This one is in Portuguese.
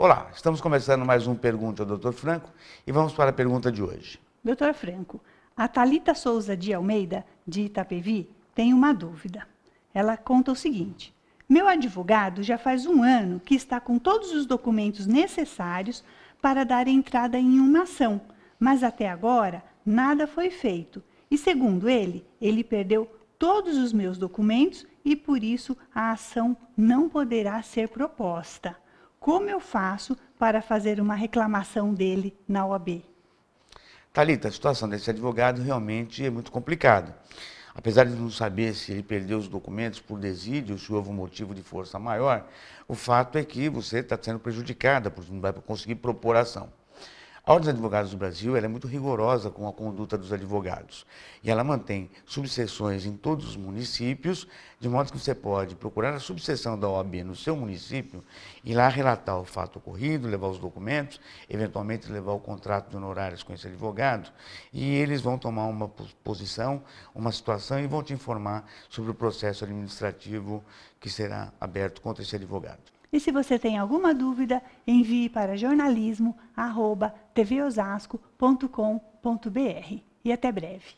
Olá, estamos começando mais um Pergunta ao Dr. Franco e vamos para a pergunta de hoje. Doutor Franco, a Talita Souza de Almeida, de Itapevi, tem uma dúvida. Ela conta o seguinte: Meu advogado já faz um ano que está com todos os documentos necessários para dar entrada em uma ação, mas até agora nada foi feito. E segundo ele, ele perdeu todos os meus documentos e por isso a ação não poderá ser proposta. Como eu faço para fazer uma reclamação dele na OAB? Talita, a situação desse advogado realmente é muito complicada. Apesar de não saber se ele perdeu os documentos por desídio, se houve um motivo de força maior, o fato é que você está sendo prejudicada, porque não vai conseguir propor ação. A Ordem dos Advogados do Brasil é muito rigorosa com a conduta dos advogados. E ela mantém subseções em todos os municípios, de modo que você pode procurar a subseção da OAB no seu município e lá relatar o fato ocorrido, levar os documentos, eventualmente levar o contrato de honorários com esse advogado, e eles vão tomar uma posição, uma situação e vão te informar sobre o processo administrativo que será aberto contra esse advogado. E se você tem alguma dúvida, envie para jornalismo@tvosasco.com.br. E até breve.